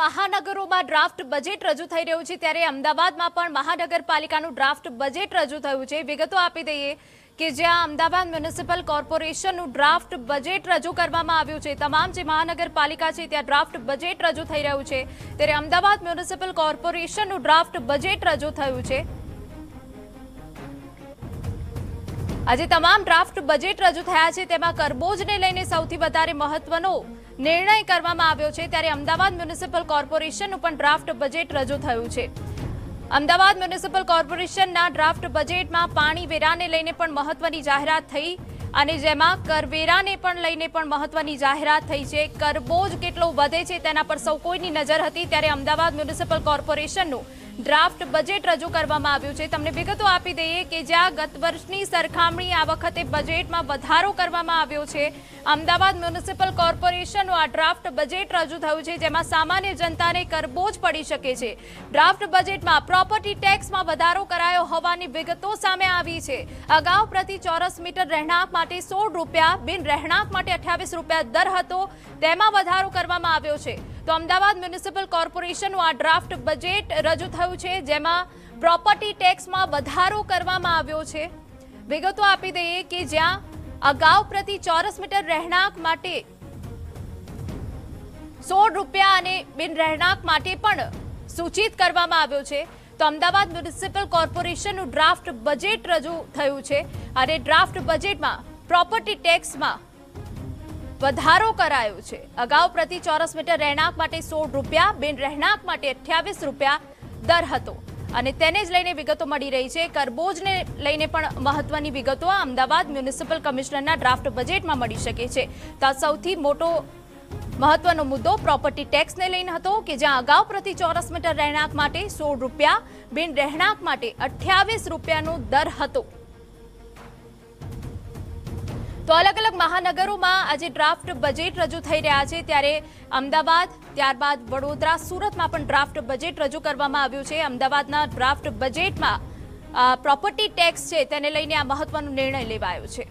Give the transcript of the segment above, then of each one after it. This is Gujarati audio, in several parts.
મહાનગરોમાં ડ્રાફ્ટ બજેટ રજૂ થઈ રહ્યું છે ત્યારે અમદાવાદમાં પણ મહાનગરપાલિકાનું ડ્રાફ્ટ બજેટ રજૂ થયું છે વિગતો આપી દઈએ કે જ્યાં અમદાવાદ મ્યુનિસિપલ કોર્પોરેશનનું ડ્રાફ્ટ બજેટ રજૂ કરવામાં આવ્યું છે તમામ જે મહાનગરપાલિકા છે ત્યાં ડ્રાફ્ટ બજેટ રજૂ થઈ રહ્યું છે ત્યારે અમદાવાદ મ્યુનિસિપલ કોર્પોરેશનનું ડ્રાફ્ટ બજેટ રજૂ થયું છે આજે તમામ ડ્રાફ્ટ બજેટ રજૂ થયા છે તેમાં કરબોજને લઈને સૌથી વધારે મહત્વનો નિર્ણય કરવામાં આવ્યો છે ત્યારે અમદાવાદ મ્યુનિસિપલ કોર્પોરેશનનું પણ ડ્રાફ્ટ બજેટ રજૂ થયું છે અમદાવાદ મ્યુનિસિપલ કોર્પોરેશનના ડ્રાફ્ટ બજેટમાં પાણી વેરાને લઈને પણ મહત્વની જાહેરાત થઈ અને જેમાં કરવેરાને પણ લઈને પણ મહત્વની જાહેરાત થઈ છે કરબોજ કેટલો વધે છે તેના પર સૌ કોઈની નજર હતી ત્યારે અમદાવાદ મ્યુનિસિપલ કોર્પોરેશનનું ડ્રાફ્ટ બજેટ રજૂ કરવામાં આવ્યું છે તમને વિગતો આપી દઈએ કે જ્યાં ગત વર્ષની સરખામણી આ વખતે બજેટમાં વધારો કરવામાં આવ્યો છે અમદાવાદ મ્યુનિસિપલ કોર્પોરેશનનું આ ડ્રાફ્ટ બજેટ રજૂ થયું છે જેમાં સામાન્ય જનતાને કરબોજ પડી શકે છે ડ્રાફ્ટ બજેટમાં પ્રોપર્ટી ટેક્સમાં વધારો કરાયો હોવાની વિગતો સામે આવી છે અગાઉ પ્રતિ ચોરસ મીટર રહેણાંક માટે સોળ રૂપિયા બિન રહેણાંક માટે અઠ્યાવીસ રૂપિયા દર હતો તેમાં વધારો કરવામાં આવ્યો છે તો અમદાવાદ મ્યુનિસિપલ કોર્પોરેશનનું આ ડ્રાફ્ટ બજેટ રજૂ થયું છે જેમાં પ્રોપર્ટી ટેક્સમાં વધારો કરવામાં આવ્યો છે વિગતો આપી દઈએ કે જ્યાં અગાઉ પ્રતિ ચોરસ મીટર રહેણાંક માટે સોળ રૂપિયા અને બિન રહેણાંક માટે પણ સૂચિત કરવામાં આવ્યો છે તો અમદાવાદ મ્યુનિસિપલ કોર્પોરેશનનું ડ્રાફ્ટ બજેટ રજૂ થયું છે અને ડ્રાફ્ટ બજેટમાં પ્રોપર્ટી ટેક્સમાં વધારો કરાયો છે અગાઉ પ્રતિ ચોરસ મીટર રહેણાંક માટે સોળ રૂપિયા બિન રહેણાંક માટે અઠ્યાવીસ રૂપિયા દર હતો અને તેને જ લઈને વિગતો મળી રહી છે કરબોજને લઈને પણ મહત્વની વિગતો અમદાવાદ મ્યુનિસિપલ કમિશનરના ડ્રાફ્ટ બજેટમાં મળી શકે છે તો સૌથી મોટો મહત્વનો મુદ્દો પ્રોપર્ટી ટેક્સને લઈને હતો કે જ્યાં અગાઉ પ્રતિ ચોરસ મીટર રહેણાંક માટે સોળ રૂપિયા બિન રહેણાંક માટે અઠ્યાવીસ રૂપિયાનો દર હતો તો અલગ અલગ મહાનગરોમાં આજે ડ્રાફ્ટ બજેટ રજૂ થઈ રહ્યા છે ત્યારે અમદાવાદ ત્યારબાદ વડોદરા સુરતમાં પણ ડ્રાફ્ટ બજેટ રજૂ કરવામાં આવ્યું છે અમદાવાદના ડ્રાફ્ટ બજેટમાં પ્રોપર્ટી ટેક્સ છે તેને લઈને આ મહત્વનો નિર્ણય લેવાયો છે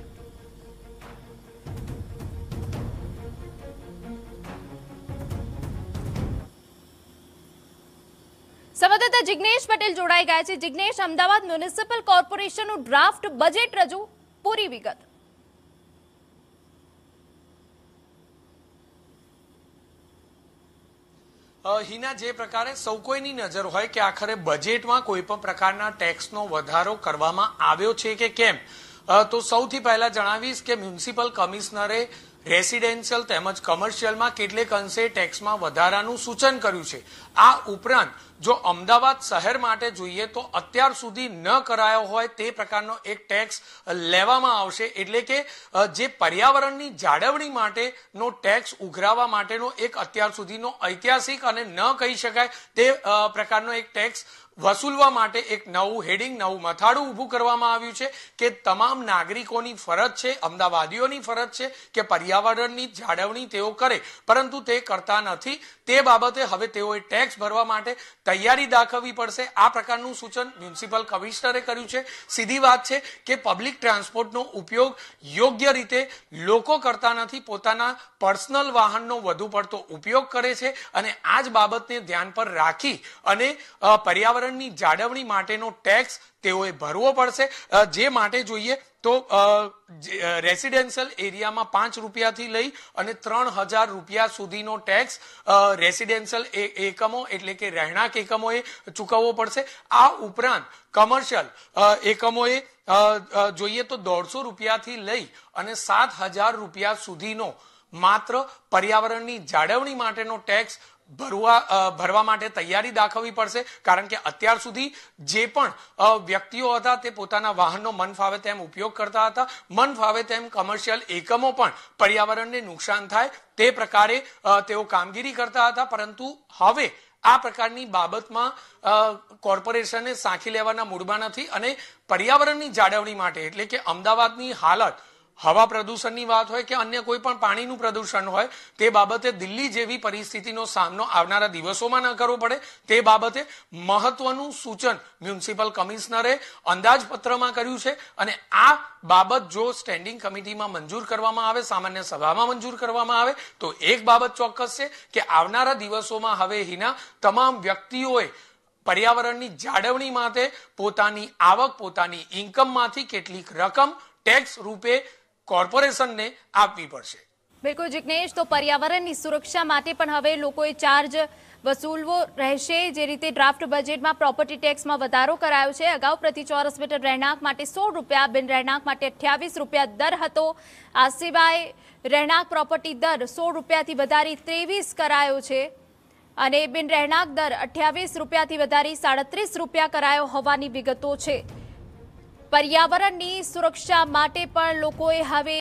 સંવાદદાતા જિજ્ઞેશ પટેલ જોડાઈ ગયા છે જિજ્ઞેશ અમદાવાદ મ્યુનિસિપલ કોર્પોરેશનનું ડ્રાફ્ટ બજેટ રજૂ પૂરી વિગત હિના જે પ્રકારે સૌ કોઈની નજર હોય કે આખરે બજેટમાં કોઈ પણ પ્રકારના ટેક્સનો વધારો કરવામાં આવ્યો છે કે કેમ તો સૌથી પહેલા જણાવીશ કે મ્યુનિસિપલ કમિશનરે રેસિડેન્શિયલ તેમજ કમર્શિયલમાં કેટલેક અંશે ટેક્સમાં વધારાનું સૂચન કર્યું છે આ ઉપરાંત જો અમદાવાદ શહેર માટે જોઈએ તો અત્યાર સુધી ન કરાયો હોય તે પ્રકારનો એક ટેક્સ લેવામાં આવશે એટલે કે જે પર્યાવરણની જાળવણી માટેનો ટેક્સ ઉઘરાવવા માટેનો એક અત્યાર સુધીનો ઐતિહાસિક અને ન કહી શકાય તે પ્રકારનો એક ટેક્સ વસૂલવા માટે એક નવું હેડિંગ નવું મથાળું ઊભું કરવામાં આવ્યું છે કે તમામ નાગરિકોની ફરજ છે અમદાવાદીઓની ફરજ છે કે પર્યાવરણની જાળવણી તેઓ કરે પરંતુ તે કરતા નથી તે બાબતે હવે તેઓએ ટેક્સ ભરવા માટે તૈયારી દાખવવી પડશે આ પ્રકારનું સૂચન મ્યુનિસિપલ કમિશનરે કર્યું છે સીધી વાત છે કે પબ્લિક ટ્રાન્સપોર્ટનો ઉપયોગ યોગ્ય રીતે લોકો કરતા નથી પોતાના પર્સનલ વાહનનો વધુ પડતો ઉપયોગ કરે છે અને આ જ બાબતને ધ્યાન પર રાખી અને પર્યાવરણ પર્યાવરણની જાળવણી માટેનો ટેક્સ તેઓએ ભરવો પડશે જે માટે જોઈએ તો રેસિડેન્શિયલ એરિયામાં પાંચ રૂપિયાથી લઈ અને ત્રણ હજાર રૂપિયા સુધીનો ટેક્સ રેસિડેન્શિયલ એકમો એટલે કે રહેણાંક એકમોએ ચૂકવવો પડશે આ ઉપરાંત કમર્શિયલ એકમોએ જોઈએ તો દોઢસો રૂપિયાથી લઈ અને સાત હજાર રૂપિયા સુધીનો માત્ર પર્યાવરણની જાળવણી માટેનો ટેક્સ ભરવા ભરવા માટે તૈયારી દાખવવી પડશે કારણ કે અત્યાર સુધી જે પણ વ્યક્તિઓ હતા તે પોતાના વાહનનો મન ફાવે તેમ ઉપયોગ કરતા હતા મન ફાવે તેમ કમર્શિયલ એકમો પણ પર્યાવરણને નુકસાન થાય તે પ્રકારે તેઓ કામગીરી કરતા હતા પરંતુ હવે આ પ્રકારની બાબતમાં કોર્પોરેશને સાંખી લેવાના મૂડમાં નથી અને પર્યાવરણની જાળવણી માટે એટલે કે અમદાવાદની હાલત હવા પ્રદૂષણની વાત હોય કે અન્ય કોઈ પણ પાણીનું પ્રદૂષણ હોય તે બાબતે દિલ્હી જેવી પરિસ્થિતિનો સામનો આવનારા દિવસોમાં ન કરવો પડે તે બાબતે મહત્વનું સૂચન મ્યુનિસિપલ કમિશનરે અંદાજપત્રમાં કર્યું છે અને આ બાબત જો સ્ટેન્ડિંગ કમિટીમાં મંજૂર કરવામાં આવે સામાન્ય સભામાં મંજૂર કરવામાં આવે તો એક બાબત ચોક્કસ છે કે આવનારા દિવસોમાં હવે હિના તમામ વ્યક્તિઓએ પર્યાવરણની જાળવણી માટે પોતાની આવક પોતાની ઇન્કમમાંથી કેટલીક રકમ ટેક્સ રૂપે કોર્પોરેશનને આપવી પડશે બિલકુલ જિજ્ઞેશ તો પર્યાવરણની સુરક્ષા માટે પણ હવે લોકોએ ચાર્જ વસૂલવો રહેશે જે રીતે ડ્રાફ્ટ બજેટમાં પ્રોપર્ટી ટેક્સમાં વધારો કરાયો છે અગાઉ પ્રતિ ચોરસ મીટર રહેણાંક માટે સો રૂપિયા બિન રહેણાંક માટે અઠ્યાવીસ રૂપિયા દર હતો આ સિવાય રહેણાંક પ્રોપર્ટી દર સો રૂપિયાથી વધારી ત્રેવીસ કરાયો છે અને બિન રહેણાંક દર અઠ્યાવીસ રૂપિયાથી વધારી સાડત્રીસ રૂપિયા કરાયો હોવાની વિગતો છે પર્યાવરણની સુરક્ષા માટે પણ લોકોએ હવે